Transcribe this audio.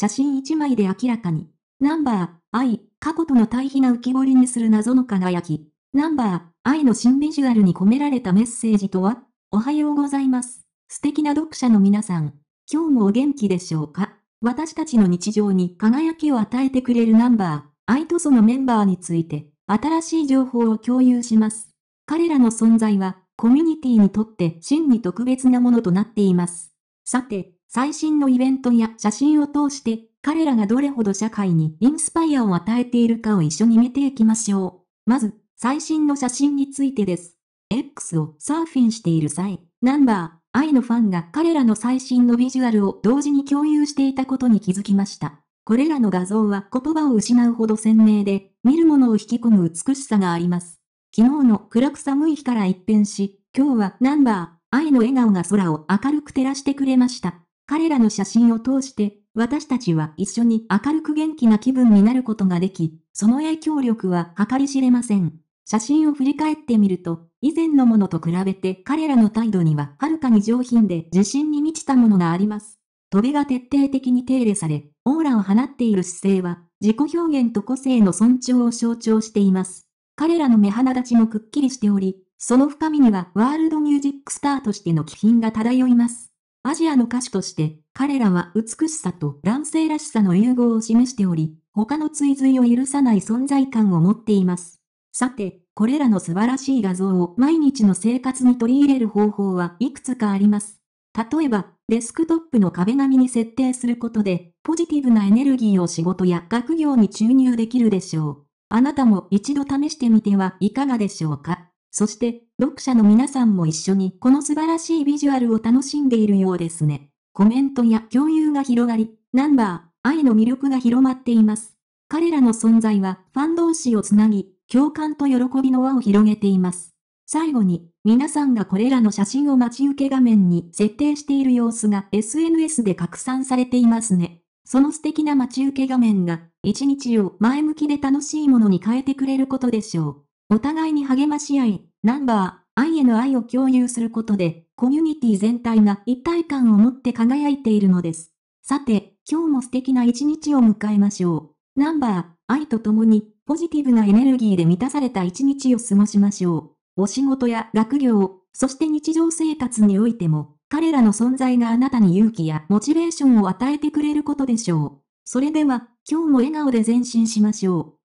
写真1枚で明らかに。ナンバー、愛、過去との対比な浮き彫りにする謎の輝き。ナンバー、愛の新ビジュアルに込められたメッセージとはおはようございます。素敵な読者の皆さん。今日もお元気でしょうか私たちの日常に輝きを与えてくれるナンバー、愛とそのメンバーについて、新しい情報を共有します。彼らの存在は、コミュニティにとって真に特別なものとなっています。さて、最新のイベントや写真を通して、彼らがどれほど社会にインスパイアを与えているかを一緒に見ていきましょう。まず、最新の写真についてです。X をサーフィンしている際、ナンバー、I のファンが彼らの最新のビジュアルを同時に共有していたことに気づきました。これらの画像は言葉を失うほど鮮明で、見るものを引き込む美しさがあります。昨日の暗く寒い日から一変し、今日はナンバー、I の笑顔が空を明るく照らしてくれました。彼らの写真を通して、私たちは一緒に明るく元気な気分になることができ、その影響力は計り知れません。写真を振り返ってみると、以前のものと比べて彼らの態度にははるかに上品で自信に満ちたものがあります。トびが徹底的に手入れされ、オーラを放っている姿勢は、自己表現と個性の尊重を象徴しています。彼らの目鼻立ちもくっきりしており、その深みにはワールドミュージックスターとしての気品が漂います。アジアの歌手として、彼らは美しさと男性らしさの融合を示しており、他の追随を許さない存在感を持っています。さて、これらの素晴らしい画像を毎日の生活に取り入れる方法はいくつかあります。例えば、デスクトップの壁紙に設定することで、ポジティブなエネルギーを仕事や学業に注入できるでしょう。あなたも一度試してみてはいかがでしょうかそして、読者の皆さんも一緒にこの素晴らしいビジュアルを楽しんでいるようですね。コメントや共有が広がり、ナンバー、愛の魅力が広まっています。彼らの存在はファン同士をつなぎ、共感と喜びの輪を広げています。最後に、皆さんがこれらの写真を待ち受け画面に設定している様子が SNS で拡散されていますね。その素敵な待ち受け画面が、一日を前向きで楽しいものに変えてくれることでしょう。お互いに励まし合い、ナンバー、愛への愛を共有することで、コミュニティ全体が一体感を持って輝いているのです。さて、今日も素敵な一日を迎えましょう。ナンバー、愛と共に、ポジティブなエネルギーで満たされた一日を過ごしましょう。お仕事や学業、そして日常生活においても、彼らの存在があなたに勇気やモチベーションを与えてくれることでしょう。それでは、今日も笑顔で前進しましょう。